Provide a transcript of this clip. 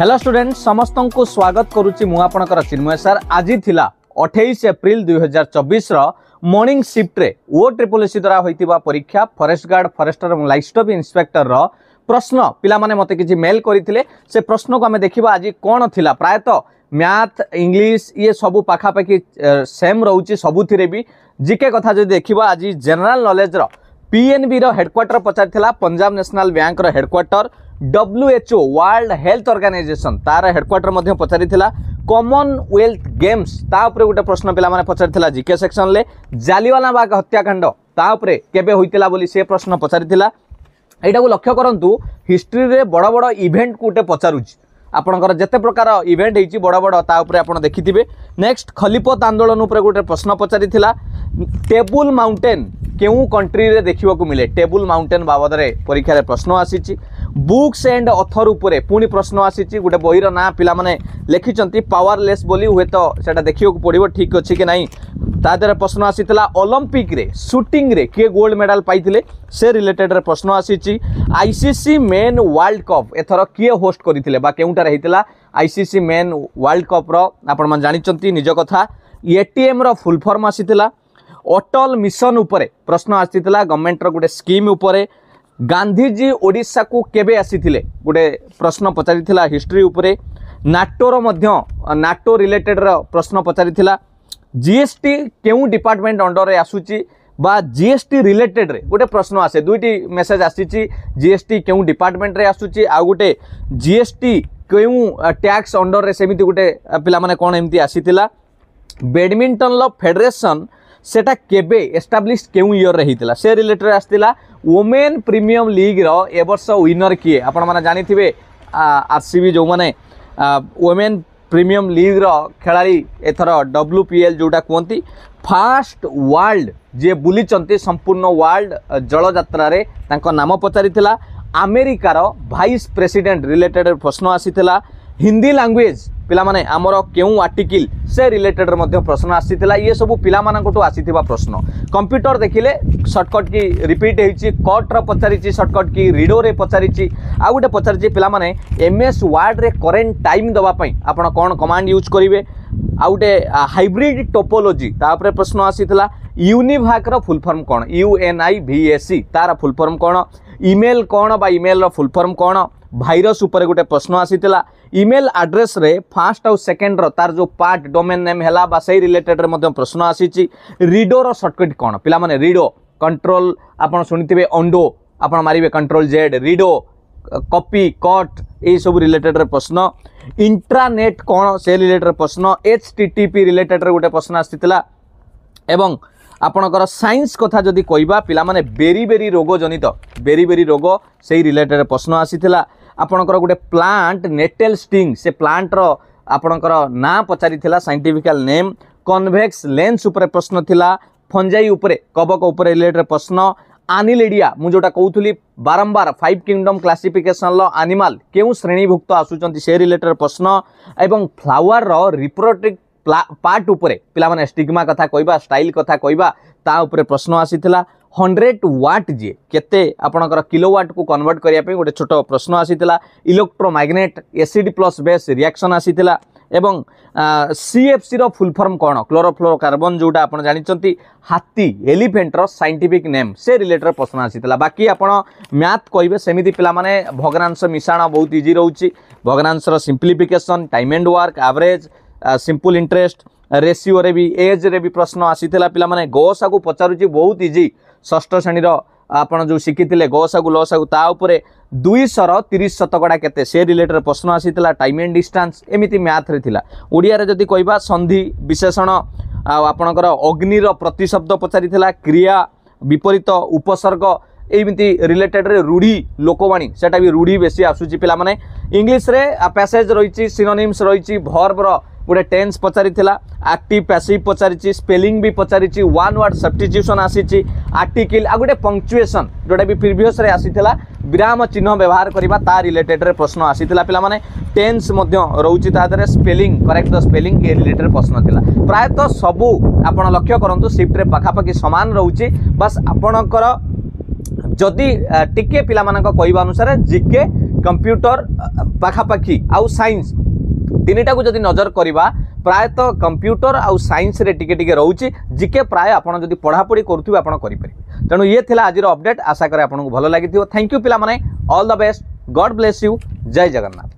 hello student সমস্তଙ୍କୁ ସ୍ୱାଗତ କରୁଛି ମୁଁ ଆପଣଙ୍କର ଚିନ୍ମୟ ସାର୍ ଆଜି ଥିଲା ଅଠେଇଶ ଏପ୍ରିଲ ଦୁଇହଜାର ଚବିଶର ମର୍ଣ୍ଣିଂ ସିଫ୍ଟରେ ଓ ଟ୍ରିପଲ୍ ଏସି ଦ୍ୱାରା ହୋଇଥିବା ପରୀକ୍ଷା ଫରେଷ୍ଟ ଗାର୍ଡ଼ ଫରେଷ୍ଟର ଏବଂ ଲାଇଫଷ୍ଟପ୍ ଇନ୍ସପେକ୍ଟରର ପ୍ରଶ୍ନ ପିଲାମାନେ ମୋତେ କିଛି ମେଲ୍ କରିଥିଲେ ସେ ପ୍ରଶ୍ନକୁ ଆମେ ଦେଖିବା ଆଜି କ'ଣ ଥିଲା ପ୍ରାୟତଃ ମ୍ୟାଥ୍ ଇଂଲିଶ ଇଏ ସବୁ ପାଖାପାଖି ସେମ୍ ରହୁଛି ସବୁଥିରେ ବି ଜିକେ କଥା ଯଦି ଦେଖିବା ଆଜି ଜେନେରାଲ ନଲେଜର ପିଏନ୍ବିର ହେଡ଼କ୍ୱାର୍ଟର ପଚାରିଥିଲା ପଞ୍ଜାବ ନ୍ୟାସନାଲ୍ ବ୍ୟାଙ୍କର headquarter WHO world health organisation ତାର ହେଡ଼କ୍ୱାର୍ଟର ମଧ୍ୟ ପଚାରିଥିଲା କମନୱେଲ୍ଥ ଗେମ୍ସ ତା ଉପରେ ଗୋଟେ ପ୍ରଶ୍ନ ପିଲାମାନେ ପଚାରିଥିଲା ଜିକେ ସେକ୍ସନ୍ରେ ଜାଲିୱାଲାବାଗ ହତ୍ୟାକାଣ୍ଡ ତା ଉପରେ କେବେ ହୋଇଥିଲା ବୋଲି ସେ ପ୍ରଶ୍ନ ପଚାରିଥିଲା ଏଇଟାକୁ ଲକ୍ଷ୍ୟ କରନ୍ତୁ ହିଷ୍ଟ୍ରିରେ ବଡ଼ ବଡ଼ ଇଭେଣ୍ଟକୁ ଗୋଟେ ପଚାରୁଛି ଆପଣଙ୍କର ଯେତେ ପ୍ରକାର ଇଭେଣ୍ଟ ହେଇଛି ବଡ଼ ବଡ଼ ତା ଉପରେ ଆପଣ ଦେଖିଥିବେ ନେକ୍ସଟ ଖଲିପତ ଆନ୍ଦୋଳନ ଉପରେ ଗୋଟେ ପ୍ରଶ୍ନ ପଚାରିଥିଲା ଟେବୁଲ ମାଉଣ୍ଟେନ୍ କେଉଁ କଣ୍ଟ୍ରିରେ ଦେଖିବାକୁ ମିଳେ ଟେବୁଲ ମାଉଣ୍ଟେନ୍ ବାବଦରେ ପରୀକ୍ଷାରେ ପ୍ରଶ୍ନ ଆସିଛି বুকস এন্ড অথর উপরে পুনি প্রশ্ন আসিছি গোটে বইর না পিলামানে লেখিছন্তি পাওয়ারলেস বলি হুয়েত সেটা দেখিବାକୁ পড়িব ঠিক ଅଛି କି ନାହିଁ ତା ଦେହରେ ପ୍ରଶ୍ନ ଆସିଥିଲା ଅଲମ୍ପିକରେ ସୁଟିଂରେ କିଏ ଗୋଲ୍ଡ ମେଡାଲ ପାଇଥିଲେ ସେ ରିଲେଟେଡ଼ରେ ପ୍ରଶ୍ନ ଆସିଛି ଆଇସିସି ମେନ୍ ୱାର୍ଲଡ କପ୍ ଏଥର କିଏ ହୋଷ୍ଟ କରିଥିଲେ ବା କେଉଁଠାରେ ହେଇଥିଲା ଆଇସିସି ମେନ୍ ୱାର୍ଲଡ କପ୍ର ଆପଣମାନେ ଜାଣିଛନ୍ତି ନିଜ କଥା ଏଟିଏମ୍ର ଫୁଲ୍ ଫର୍ମ ଆସିଥିଲା ଅଟଲ ମିଶନ ଉପରେ ପ୍ରଶ୍ନ ଆସିଥିଲା ଗଭର୍ଣ୍ଣମେଣ୍ଟର ଗୋଟେ ସ୍କିମ୍ ଉପରେ ଗାନ୍ଧିଜୀ ଓଡ଼ିଶାକୁ କେବେ ଆସିଥିଲେ ଗୋଟେ ପ୍ରଶ୍ନ ପଚାରିଥିଲା ହିଷ୍ଟ୍ରି ଉପରେ ନାଟୋର ମଧ୍ୟ ନାଟୋ ରିଲେଟେଡ଼୍ର ପ୍ରଶ୍ନ ପଚାରିଥିଲା ଜିଏସ୍ଟି କେଉଁ ଡିପାର୍ଟମେଣ୍ଟ ଅଣ୍ଡରରେ ଆସୁଛି বা জিএসটি রিলেটেড্রে গোটে প্রশ্ন আসে দুইটি মেসেজ আসিছি জিএসটি কেউ ডিপার্টমেন্টরে আসুচি আউ গোটে জিএসটি কেউ ট্যাক্স অন্ডর্রে সেমিতি গোটে পিলামানে কোণ এমতি আসিলা ব্যাডমিন্টনর ফেডেরেসন সেটা কেবে এস্টাବ୍লিশ কেউ ইয়র্রে হয়েছিল সে রিলেটেড আসছিলা ওমেন প্রিমিয়ম লিগ্র এবর্ষ উইনর কিଏ ଆପଣମାନେ ଜାଣିଥିବେ ଆର୍ ସି ବି ଯେଉଁମାନେ ଓମେନ୍ ପ୍ରିମିୟମ୍ ଲିଗ୍ର ଖେଳାଳି ଏଥର ଡବ୍ଲ୍ୟୁ ପି ଏଲ୍ ଯେଉଁଟା କୁହନ୍ତି ଫାଷ୍ଟ ୱାର୍ଲଡ ଯିଏ ବୁଲିଛନ୍ତି ସମ୍ପୂର୍ଣ୍ଣ ୱାର୍ଲଡ ଜଳଯାତ୍ରାରେ ତାଙ୍କ ନାମ ପଚାରିଥିଲା ଆମେରିକାର ଭାଇସ୍ ପ୍ରେସିଡେଣ୍ଟ ରିଲେଟେଡ୍ ପ୍ରଶ୍ନ ଆସିଥିଲା ହିନ୍ଦୀ ଲାଙ୍ଗୁଏଜ୍ ପିଲାମାନେ ଆମର କେଉଁ ଆର୍ଟିକିଲ୍ ସେ ରିଲେଟେଡ଼୍ ମଧ୍ୟ ପ୍ରଶ୍ନ ଆସିଥିଲା ଇଏ ସବୁ ପିଲାମାନଙ୍କଠୁ ଆସିଥିବା ପ୍ରଶ୍ନ କମ୍ପ୍ୟୁଟର ଦେଖିଲେ ସର୍ଟକଟ୍ କି ରିପିଟ୍ ହେଇଛି କଟ୍ର ପଚାରିଛି ସର୍ଟକଟ୍ କି ରିଡ଼ୋରେ ପଚାରିଛି ଆଉ ଗୋଟେ ପଚାରିଛି ପିଲାମାନେ ଏମ୍ ଏସ୍ ୱାର୍ଡ଼ରେ କରେଣ୍ଟ ଟାଇମ୍ ଦେବା ପାଇଁ ଆପଣ କ'ଣ କମାଣ୍ଡ ୟୁଜ୍ କରିବେ ଆଉ ଗୋଟେ ହାଇବ୍ରିଡ଼ ଟୋପୋଲୋଜି ତା ଉପରେ ପ୍ରଶ୍ନ ଆସିଥିଲା ୟୁନିଭାକ୍ର ଫୁଲ୍ ଫର୍ମ କ'ଣ U N I V S C ତା'ର ଫୁଲ୍ ଫର୍ମ କ'ଣ ଇମେଲ୍ କ'ଣ ବା ଇମେଲ୍ର ଫୁଲ୍ ଫର୍ମ କ'ଣ ভাইরাস উপর গুটে প্রশ্ন আসিতিলা ইমেল অ্যাড্রেস রে ফাস্ট অউর সেকেন্ড র তার জো পার্ট ডোমেইন নেম হেলা বা সেই রিলেটেডর মধ্যে প্রশ্ন আসিসি রিডোর শর্টকাট কোন pila মানে রিডো কন্ট্রোল आपण শুনিতিবে আন্ডো आपण মারিবে control Z redo copy cut এই সব রিলেটেডর প্রশ্ন ইন্ট্রানেট কোন সেই রিলেটেড প্রশ্ন এইচটিটিপি রিলেটেডর গুটে প্রশ্ন আসিতিলা এবং ଆପଣଙ୍କର ସାଇନ୍ସ କଥା ଯଦି କହିବା ପିଲାମାନେ ବେରି ବେରି ରୋଗ ଜନିତ ବେରି ବେରି ରୋଗ ସେଇ ରିଲେଟେଡ଼୍ ପ୍ରଶ୍ନ ଆସିଥିଲା ଆପଣଙ୍କର ଗୋଟେ ପ୍ଲାଣ୍ଟ ନେଟେଲ୍ ଷ୍ଟିଙ୍ଗ ସେ ପ୍ଲାଣ୍ଟର ଆପଣଙ୍କର ନାଁ ପଚାରିଥିଲା ସାଇଣ୍ଟିଫିକାଲ ନେମ୍ କନଭେକ୍ସ ଲେନ୍ସ ଉପରେ ପ୍ରଶ୍ନ ଥିଲା ଫଞ୍ଜାଇ ଉପରେ କବକ ଉପରେ ରିଲେଟେଡ଼୍ ପ୍ରଶ୍ନ ଆନିଲେଡ଼ିଆ ମୁଁ ଯେଉଁଟା କହୁଥିଲି ବାରମ୍ବାର ଫାଇଭ୍ କିଙ୍ଗଡ଼ମ୍ କ୍ଲାସିଫିକେସନ୍ର ଆନିମାଲ୍ କେଉଁ ଶ୍ରେଣୀଭୁକ୍ତ ଆସୁଛନ୍ତି ସେ ରିଲେଟେଡ଼୍ ପ୍ରଶ୍ନ ଏବଂ ଫ୍ଲାୱାରର ରିପ୍ରୋଟେକ୍ଟ ପାର୍ଟ ଉପରେ ପିଲାମାନେ ଷ୍ଟିଗ୍ମା କଥା କହିବା ଷ୍ଟାଇଲ୍ କଥା କହିବା ତା ଉପରେ ପ୍ରଶ୍ନ ଆସିଥିଲା ହଣ୍ଡ୍ରେଡ଼ ୱାଟ୍ ଯିଏ କେତେ ଆପଣଙ୍କର କିଲୋ ୱାଟ୍କୁ କନଭର୍ଟ କରିବା ପାଇଁ ଗୋଟେ ଛୋଟ ପ୍ରଶ୍ନ ଆସିଥିଲା electromagnet acid plus base reaction ଆସିଥିଲା ଏବଂ ସିଏଫ୍ସିର ଫୁଲ୍ ଫର୍ମ କ'ଣ କ୍ଲୋରୋଫ୍ଲୋରୋ କାର୍ବନ୍ ଯେଉଁଟା ଆପଣ ଜାଣିଛନ୍ତି ହାତୀ ଏଲିଫେଣ୍ଟର ସାଇଣ୍ଟିଫିକ୍ ନେମ୍ ସେ ରିଲେଟେଡ଼୍ ପ୍ରଶ୍ନ ଆସିଥିଲା ବାକି ଆପଣ ମ୍ୟାଥ୍ କହିବେ ସେମିତି ପିଲାମାନେ ଭଗ୍ନାଂଶ ମିଶାଣ ବହୁତ ଇଜି ରହୁଛି ଭଗ୍ନାଂଶର simplification time and work average simple interest ରେସିଓରେ ବି ଏଜ୍ରେ ବି ପ୍ରଶ୍ନ ଆସିଥିଲା ପିଲାମାନେ ଗୋସାକୁ ପଚାରୁଛି ବହୁତ ଇଜି ଷଷ୍ଠ ଶ୍ରେଣୀର ଆପଣ ଯେଉଁ ଶିଖିଥିଲେ ଗୋସାକୁ ଲସାକୁ ତା ଉପରେ ଦୁଇଶହର ତିରିଶ ଶତକଡ଼ା କେତେ ସେ ରିଲେଟେଡ଼୍ ପ୍ରଶ୍ନ ଆସିଥିଲା ଟାଇମ୍ ଆଣ୍ଡ ଡିଷ୍ଟାନ୍ସ ଏମିତି ମ୍ୟାଥ୍ରେ ଥିଲା ଓଡ଼ିଆରେ ଯଦି କହିବା ସନ୍ଧି ବିଶେଷଣ ଆଉ ଆପଣଙ୍କର ଅଗ୍ନିର ପ୍ରତିଶବ୍ଦ ପଚାରିଥିଲା କ୍ରିୟା ବିପରୀତ ଉପସର୍ଗ ଏମିତି ରିଲେଟେଡ଼୍ରେ ରୂଢ଼ି ଲୋକବାଣୀ ସେଇଟା ବି ରୂଢ଼ି ବେଶୀ ଆସୁଛି ପିଲାମାନେ ଇଂଲିଶରେ ପ୍ୟାସେଜ୍ ରହିଛି ସିନୋନିମ୍ସ ରହିଛି ଭର୍ବର ଗୋଟେ ଟେନ୍ସ ପଚାରିଥିଲା ଆକ୍ଟିଭ୍ ପ୍ୟାସିଭ୍ ପଚାରିଛି ସ୍ପେଲିଂ ବି ପଚାରିଛି ୱାନ୍ ୱାର୍ଡ଼ ସବଷ୍ଟିଚ୍ୟୁସନ୍ ଆସିଛି ଆର୍ଟିକିଲ୍ ଆଉ ଗୋଟେ ପଙ୍କଚୁଏସନ୍ ଯେଉଁଟା ବି ପ୍ରିଭିୟସ୍ରେ ଆସିଥିଲା ବିରାମ ଚିହ୍ନ ବ୍ୟବହାର କରିବା ତା ରିଲେଟେଡ଼୍ରେ ପ୍ରଶ୍ନ ଆସିଥିଲା ପିଲାମାନେ ଟେନ୍ସ ମଧ୍ୟ ରହୁଛି ତା ଦେହରେ ସ୍ପେଲିଂ କରେକ୍ଟ ଦ ସ୍ପେଲିଂ ଏ ରିଲେଟେଡ଼୍ ପ୍ରଶ୍ନ ଥିଲା ପ୍ରାୟତଃ ସବୁ ଆପଣ ଲକ୍ଷ୍ୟ କରନ୍ତୁ ସିଫ୍ଟରେ ପାଖାପାଖି ସମାନ ରହୁଛି ବାସ୍ ଆପଣଙ୍କର ଯଦି ଟିକେ ପିଲାମାନଙ୍କ କହିବା ଅନୁସାରେ ଜିକେ କମ୍ପ୍ୟୁଟର ପାଖାପାଖି ଆଉ ସାଇନ୍ସ ତିନିଟାକୁ ଯଦି ନଜର କରିବା ପ୍ରାୟତଃ କମ୍ପ୍ୟୁଟର ଆଉ ସାଇନ୍ସରେ ଟିକେ ଟିକେ ରହୁଛି ଜିକେ ପ୍ରାୟ ଆପଣ ଯଦି ପଢ଼ାପଢ଼ି କରୁଥିବେ ଆପଣ କରିପାରିବେ ତେଣୁ ଇଏ ଥିଲା ଆଜିର ଅପଡେଟ୍ ଆଶା କରେ ଆପଣଙ୍କୁ ଭଲ ଲାଗିଥିବ ଥ୍ୟାଙ୍କ ୟୁ ପିଲାମାନେ all the best god bless you ଜୟ ଜଗନ୍ନାଥ